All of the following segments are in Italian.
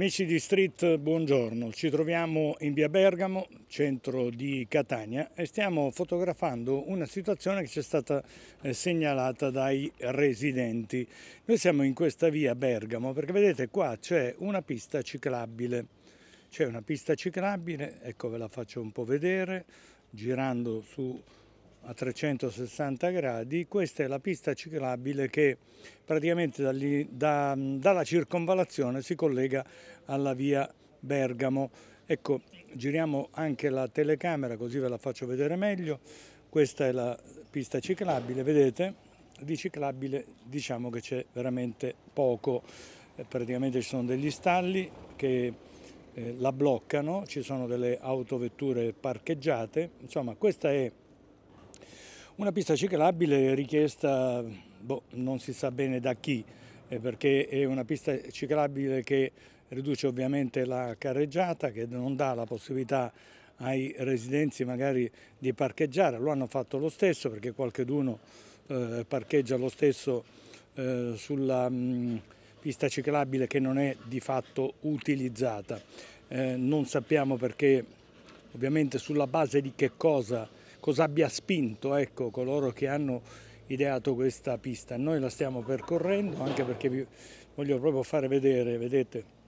Amici di Street, buongiorno. Ci troviamo in via Bergamo, centro di Catania, e stiamo fotografando una situazione che ci è stata eh, segnalata dai residenti. Noi siamo in questa via Bergamo perché vedete qua c'è una pista ciclabile. C'è una pista ciclabile, ecco ve la faccio un po' vedere, girando su a 360 gradi, questa è la pista ciclabile che praticamente dagli, da, dalla circonvalazione si collega alla via Bergamo. Ecco, giriamo anche la telecamera così ve la faccio vedere meglio. Questa è la pista ciclabile, vedete? Di ciclabile diciamo che c'è veramente poco. Eh, praticamente ci sono degli stalli che eh, la bloccano, ci sono delle autovetture parcheggiate. Insomma, questa è una pista ciclabile richiesta boh, non si sa bene da chi, eh, perché è una pista ciclabile che riduce ovviamente la carreggiata, che non dà la possibilità ai residenzi magari di parcheggiare, lo hanno fatto lo stesso perché qualcheduno eh, parcheggia lo stesso eh, sulla mh, mm, pista ciclabile che non è di fatto utilizzata. Eh, non sappiamo perché ovviamente sulla base di che cosa cosa abbia spinto ecco, coloro che hanno ideato questa pista. Noi la stiamo percorrendo anche perché vi voglio proprio fare vedere, vedete,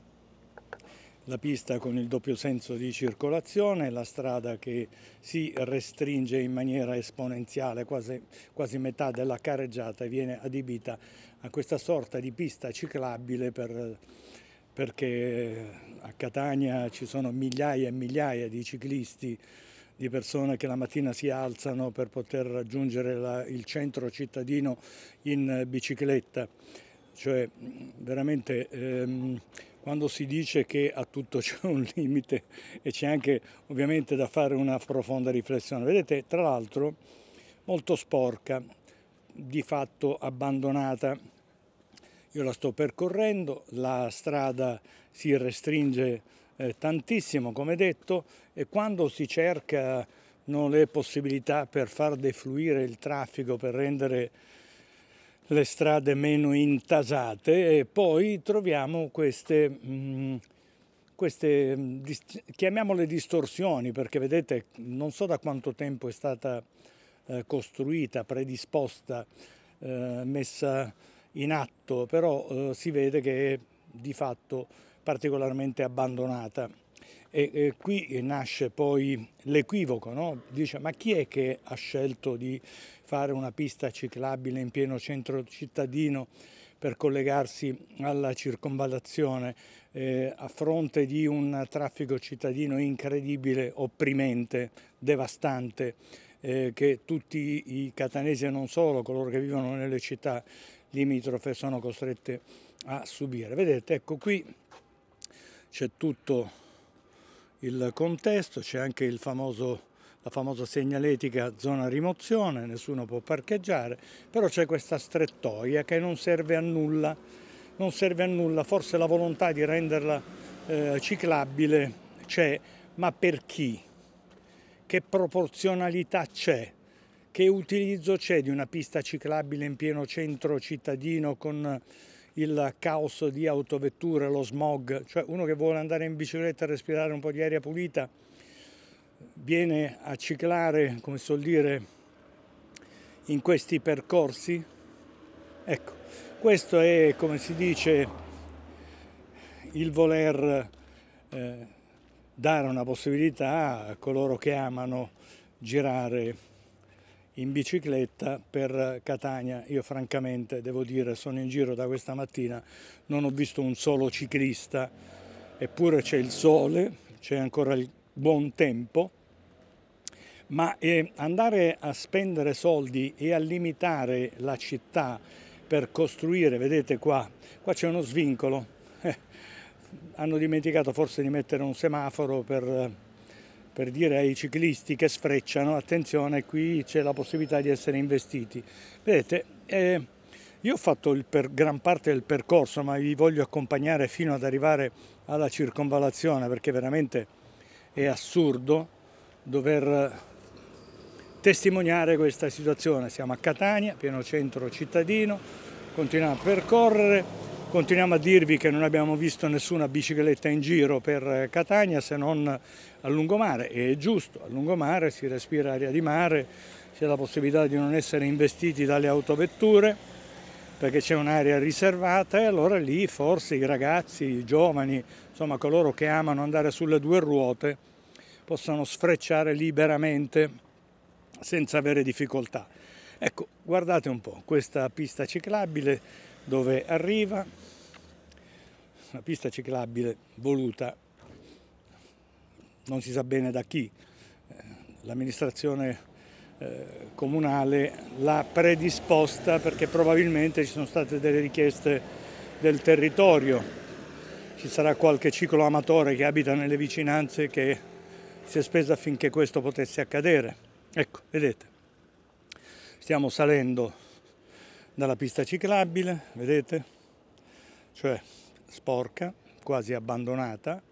la pista con il doppio senso di circolazione, la strada che si restringe in maniera esponenziale, quasi, quasi, metà della carreggiata viene adibita a questa sorta di pista ciclabile per, perché a Catania ci sono migliaia e migliaia di ciclisti di persone che la mattina si alzano per poter raggiungere la, il centro cittadino in eh, bicicletta. Cioè, veramente... Ehm, quando si dice che a tutto c'è un limite e c'è anche ovviamente da fare una profonda riflessione. Vedete, tra l'altro, molto sporca, di fatto abbandonata. Io la sto percorrendo, la strada si restringe eh, tantissimo, come detto, e quando si cercano le possibilità per far defluire il traffico, per rendere le strade meno intasate e poi troviamo queste, mm, queste mm, chiamiamole distorsioni perché vedete non so da quanto tempo è stata eh, costruita, predisposta, eh, messa in atto, però si vede che di fatto particolarmente abbandonata. E, e qui nasce poi l'equivoco, no? dice ma chi è che ha scelto di fare una pista ciclabile in pieno centro cittadino per collegarsi alla circonvallazione eh, a fronte di un traffico cittadino incredibile, opprimente, devastante, eh, che tutti i catanesi e non solo, coloro che vivono nelle città limitrofe, sono costretti a subire. Vedete, ecco qui c'è tutto il contesto, c'è anche famoso, la famosa segnaletica zona rimozione, nessuno può parcheggiare, però c'è questa strettoia che non serve a nulla, non serve a nulla, forse la volontà di renderla eh, ciclabile c'è, ma per chi? Che proporzionalità c'è? Che utilizzo c'è di una pista ciclabile in pieno centro cittadino con il caos di autovetture, lo smog, cioè uno che vuole andare in bicicletta a respirare un po' di aria pulita viene a ciclare, come si suol dire, in questi percorsi. Ecco, questo è come si dice il voler eh, dare una possibilità a coloro che amano girare in bicicletta per Catania. Io francamente devo dire sono in giro da questa mattina, non ho visto un solo ciclista, eppure c'è il sole, c'è ancora il buon tempo, ma eh, andare a spendere soldi e a limitare la città per costruire, vedete qua, qua c'è uno svincolo, hanno dimenticato forse di mettere un semaforo per per dire ai ciclisti che sfrecciano, attenzione, qui c'è la possibilità di essere investiti. Vedete, eh, io ho fatto per gran parte del percorso, ma vi voglio accompagnare fino ad arrivare alla circonvalazione, perché veramente è assurdo dover testimoniare questa situazione. Siamo a Catania, pieno centro cittadino, continuiamo a percorrere Continuiamo a dirvi che non abbiamo visto nessuna bicicletta in giro per eh, Catania se non a lungomare e è giusto, a lungomare si respira aria di mare, si ha la possibilità di non essere investiti dalle autovetture perché c'è un'area riservata e allora lì forse i ragazzi, i giovani, insomma coloro che amano andare sulle due ruote possono sfrecciare liberamente senza avere difficoltà. Ecco, guardate un po', questa pista ciclabile dove arriva, una pista ciclabile voluta, non si sa bene da chi, eh, l'amministrazione eh, comunale l'ha predisposta perché probabilmente ci sono state delle richieste del territorio, ci sarà qualche ciclo amatore che abita nelle vicinanze che si è spesa affinché questo potesse accadere. Ecco, vedete, stiamo salendo dalla pista ciclabile, vedete? Cioè sporca, quasi abbandonata,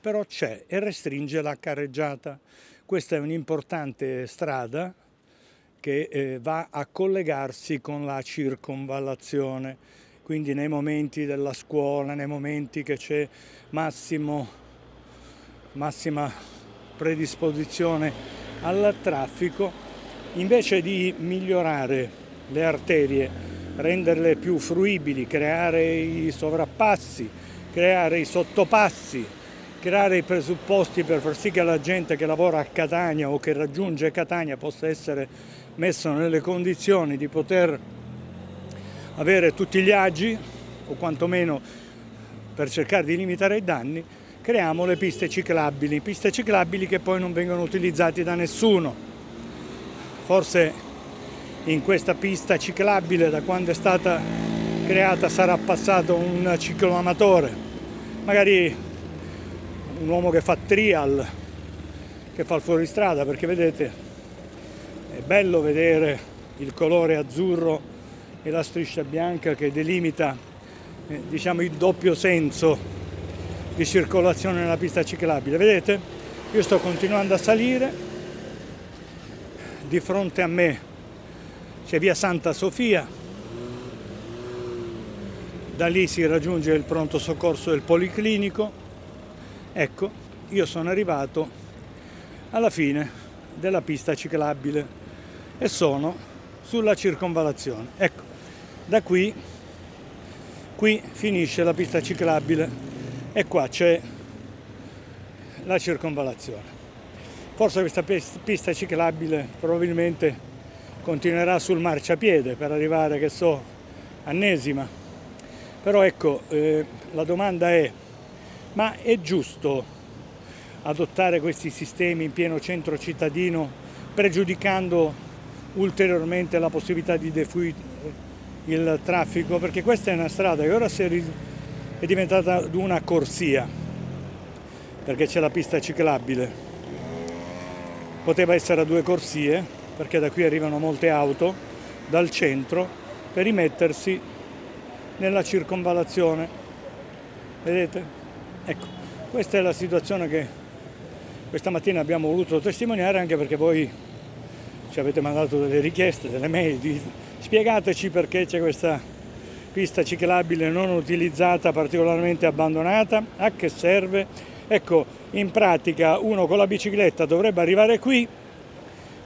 però c'è e restringe la carreggiata. Questa è un'importante strada che eh, va a collegarsi con la circonvallazione, quindi nei momenti della scuola, nei momenti che c'è massima predisposizione al traffico, invece di migliorare le arterie, renderle più fruibili, creare i sovrappassi, creare i sottopassi, creare i presupposti per far sì che la gente che lavora a Catania o che raggiunge Catania possa essere messa nelle condizioni di poter avere tutti gli agi o quantomeno per cercare di limitare i danni creiamo le piste ciclabili, piste ciclabili che poi non vengono utilizzate da nessuno. Forse in questa pista ciclabile da quando è stata creata sarà passato un cicloamatore, magari un uomo che fa trial, che fa il fuoristrada, perché vedete è bello vedere il colore azzurro e la striscia bianca che delimita eh, diciamo il doppio senso di circolazione nella pista ciclabile. Vedete? Io sto continuando a salire, di fronte a me c'è via Santa Sofia, da lì si raggiunge il pronto soccorso del Policlinico. Ecco, io sono arrivato alla fine della pista ciclabile e sono sulla circonvalazione. Ecco, da qui, qui finisce la pista ciclabile e qua c'è la circonvalazione. Forse questa pista ciclabile probabilmente continuerà sul marciapiede per arrivare, che so, a Nesima. Però ecco, eh, la domanda è, ma è giusto adottare questi sistemi in pieno centro cittadino pregiudicando ulteriormente la possibilità di defluire eh, il traffico perché questa è una strada che ora si è diventata una corsia perché c'è la pista ciclabile poteva essere a due corsie perché da qui arrivano molte auto dal centro per rimettersi nella circonvalazione. Vedete? Ecco, questa è la situazione che questa mattina abbiamo voluto testimoniare anche perché voi ci avete mandato delle richieste, delle mail, di... spiegateci perché c'è questa pista ciclabile non utilizzata, particolarmente abbandonata, a che serve? Ecco, in pratica uno con la bicicletta dovrebbe arrivare qui,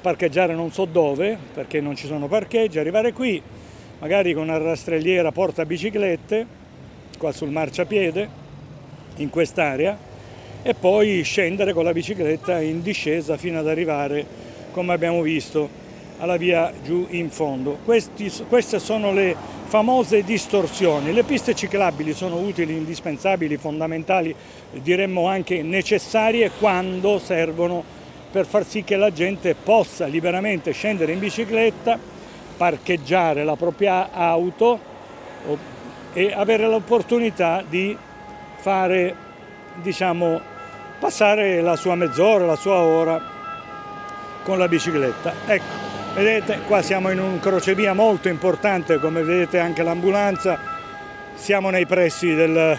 parcheggiare non so dove perché non ci sono parcheggi, arrivare qui magari con una rastrelliera porta biciclette qua sul marciapiede in quest'area e poi scendere con la bicicletta in discesa fino ad arrivare come abbiamo visto alla via giù in fondo. Questi, queste sono le famose distorsioni. Le piste ciclabili sono utili, indispensabili, fondamentali, diremmo anche necessarie quando servono per far sì che la gente possa liberamente scendere in bicicletta, parcheggiare la propria auto e avere l'opportunità di fare, diciamo, passare la sua mezz'ora, la sua ora con la bicicletta. Ecco, vedete, qua siamo in un crocevia molto importante, come vedete anche l'ambulanza, siamo nei pressi del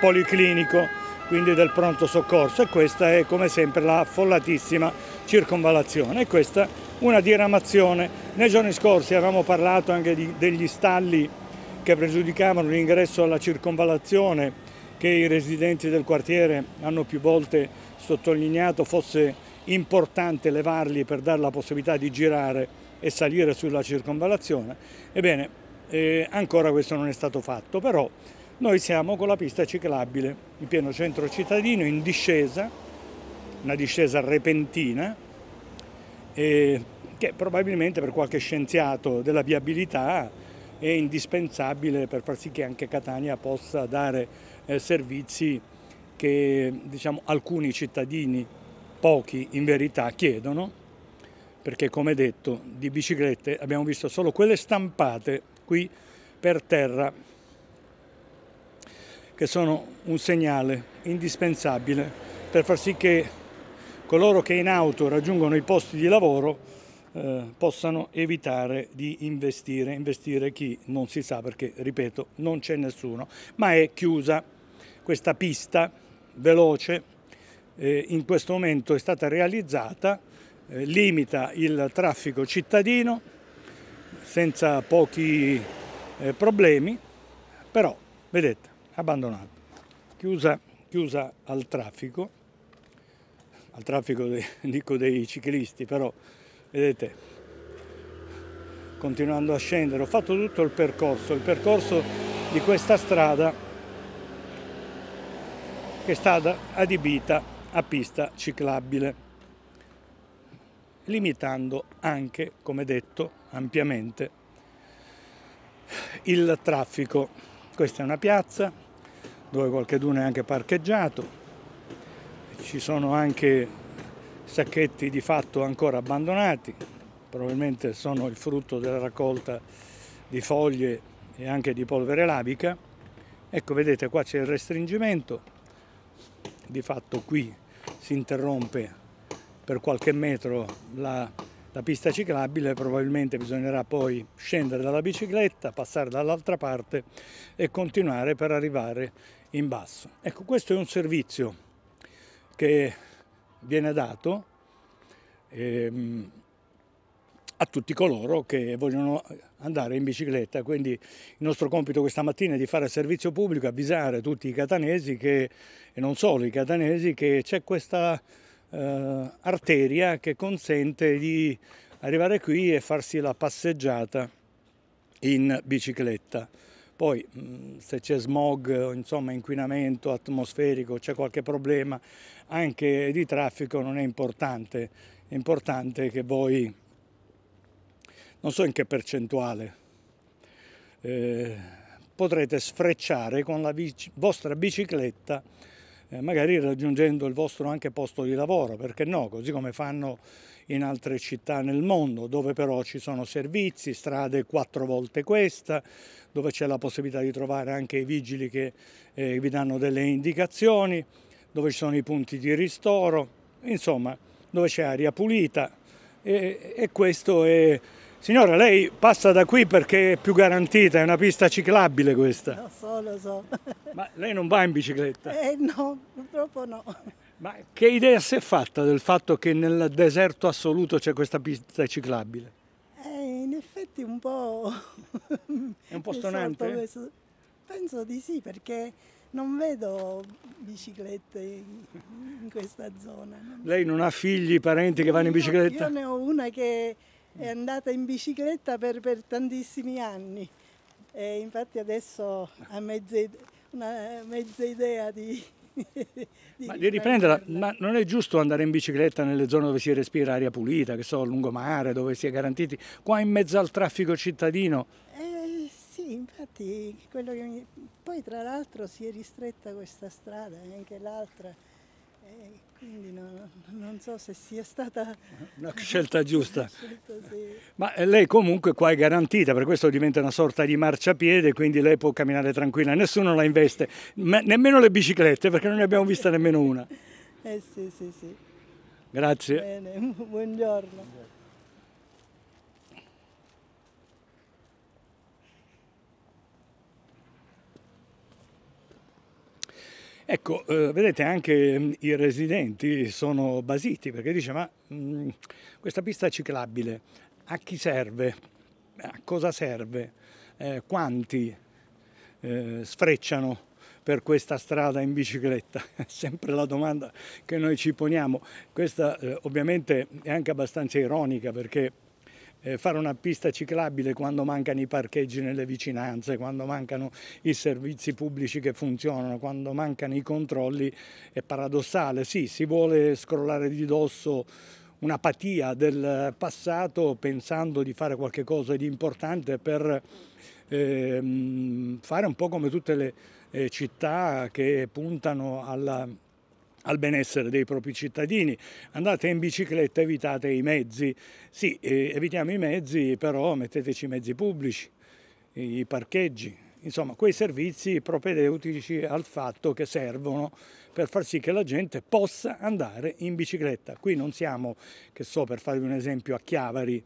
policlinico quindi del pronto soccorso e questa è come sempre la affollatissima circonvalazione e questa è una diramazione. Nei giorni scorsi avevamo parlato anche di, degli stalli che pregiudicavano l'ingresso alla circonvalazione che i residenti del quartiere hanno più volte sottolineato fosse importante levarli per dare la possibilità di girare e salire sulla circonvalazione. Ebbene, eh, ancora questo non è stato fatto, però noi siamo con la pista ciclabile in pieno centro cittadino, in discesa, una discesa repentina, eh, che probabilmente per qualche scienziato della viabilità è indispensabile per far sì che anche Catania possa dare eh, servizi che diciamo, alcuni cittadini, pochi in verità, chiedono, perché come detto di biciclette abbiamo visto solo quelle stampate qui per terra che sono un segnale indispensabile per far sì che coloro che in auto raggiungono i posti di lavoro eh, possano evitare di investire, investire chi non si sa perché, ripeto, non c'è nessuno, ma è chiusa questa pista veloce, eh, in questo momento è stata realizzata, eh, limita il traffico cittadino senza pochi eh, problemi, però vedete abbandonato, chiusa, chiusa al traffico, al traffico dei, dico dei ciclisti, però vedete, continuando a scendere, ho fatto tutto il percorso, il percorso di questa strada che è stata adibita a pista ciclabile limitando anche, come detto ampiamente, il traffico. Questa è una piazza, dove qualcheduno è anche parcheggiato, ci sono anche sacchetti di fatto ancora abbandonati, probabilmente sono il frutto della raccolta di foglie e anche di polvere labica. Ecco, vedete qua c'è il restringimento, di fatto qui si interrompe per qualche metro la la pista ciclabile, probabilmente bisognerà poi scendere dalla bicicletta, passare dall'altra parte e continuare per arrivare in basso. Ecco, questo è un servizio che viene dato ehm, a tutti coloro che vogliono andare in bicicletta. Quindi il nostro compito questa mattina è di fare servizio pubblico, avvisare tutti i catanesi che, e non solo i catanesi che c'è questa eh, arteria che consente di arrivare qui e farsi la passeggiata in bicicletta. Poi mm, se c'è smog, insomma inquinamento atmosferico, c'è qualche problema anche di traffico non è importante, è importante che voi, non so in che percentuale, eh, potrete sfrecciare con la bici, vostra bicicletta eh, magari raggiungendo il vostro anche posto di lavoro, perché no, così come fanno in altre città nel mondo, dove però ci sono servizi, strade quattro volte questa, dove c'è la possibilità di trovare anche i vigili che eh, vi danno delle indicazioni, dove ci sono i punti di ristoro, insomma, dove c'è aria pulita e, e questo è Signora, lei passa da qui perché è più garantita, è una pista ciclabile questa. Lo so, lo so. Ma lei non va in bicicletta? Eh no, purtroppo no. Ma che idea si è fatta del fatto che nel deserto assoluto c'è questa pista ciclabile? Eh, in effetti un po'... è un po' esatto, stonante? Penso di sì, perché non vedo biciclette in questa zona. Lei non ha figli, parenti che vanno in bicicletta? Io, io ne ho una che è andata in bicicletta per, per tantissimi anni e infatti adesso ha mezza, una mezza idea di... di ma di riprenderla, ma non è giusto andare in bicicletta nelle zone dove si respira aria pulita, che so, lungomare, dove si è garantiti, qua in mezzo al traffico cittadino? Eh, sì, infatti, quello che mi... poi tra l'altro si è ristretta questa strada e eh, anche l'altra, eh, quindi no, non so se sia stata una scelta giusta. Una scelta, sì. Ma eh, lei comunque qua è garantita, per questo diventa una sorta di marciapiede, quindi lei può camminare tranquilla, nessuno la investe, Ma nemmeno le biciclette, perché non ne abbiamo vista nemmeno una. Eh sì, sì, sì. Grazie. Bene, buongiorno. Ecco, eh, vedete anche i residenti sono basiti perché dice ma mh, questa pista ciclabile a chi serve? A cosa serve? Eh, quanti eh, sfrecciano per questa strada in bicicletta? È sempre la domanda che noi ci poniamo. Questa eh, ovviamente è anche abbastanza ironica perché eh, fare una pista ciclabile quando mancano i parcheggi nelle vicinanze, quando mancano i servizi pubblici che funzionano, quando mancano i controlli, è paradossale. Sì, si vuole scrollare di dosso un'apatia del passato pensando di fare qualcosa di importante per eh, fare un po' come tutte le eh, città che puntano alla al benessere dei propri cittadini. Andate in bicicletta, evitate i mezzi. Sì, eh, evitiamo i mezzi, però metteteci i mezzi pubblici, i parcheggi, insomma quei servizi propedeutici al fatto che servono per far sì che la gente possa andare in bicicletta. Qui non siamo, che so, per farvi un esempio, a Chiavari,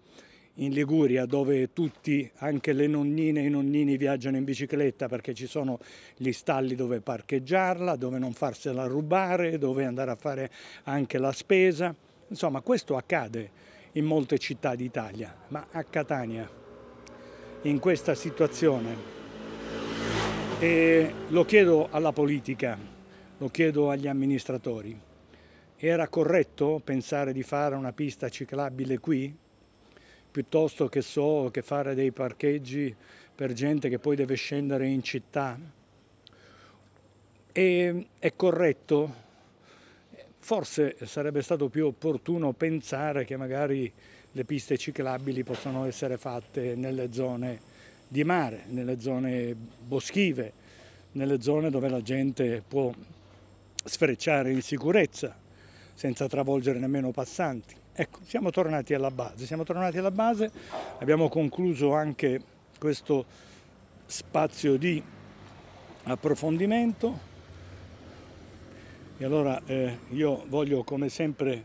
in Liguria dove tutti, anche le nonnine e i nonnini viaggiano in bicicletta perché ci sono gli stalli dove parcheggiarla, dove non farsela rubare, dove andare a fare anche la spesa. Insomma, questo accade in molte città d'Italia, ma a Catania, in questa situazione, e lo chiedo alla politica, lo chiedo agli amministratori, era corretto pensare di fare una pista ciclabile qui? piuttosto che, so, che fare dei parcheggi per gente che poi deve scendere in città. E è corretto? Forse sarebbe stato più opportuno pensare che magari le piste ciclabili possono essere fatte nelle zone di mare, nelle zone boschive, nelle zone dove la gente può sfrecciare in sicurezza senza travolgere nemmeno passanti. Ecco, siamo tornati alla base, siamo tornati alla base, abbiamo concluso anche questo spazio di approfondimento e allora eh, io voglio come sempre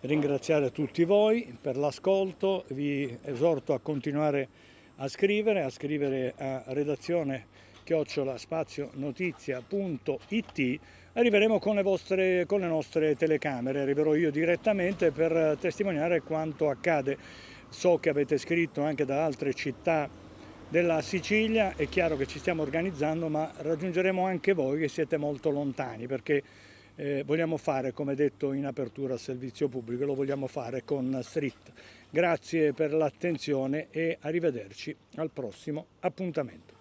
ringraziare tutti voi per l'ascolto, vi esorto a continuare a scrivere, a scrivere a redazione chiocciolaspazionotizia.it arriveremo con le, vostre, con le nostre telecamere, arriverò io direttamente per testimoniare quanto accade. So che avete scritto anche da altre città della Sicilia, è chiaro che ci stiamo organizzando, ma raggiungeremo anche voi che siete molto lontani perché eh, vogliamo fare, come detto in apertura al servizio pubblico, lo vogliamo fare con street. Grazie per l'attenzione e arrivederci al prossimo appuntamento.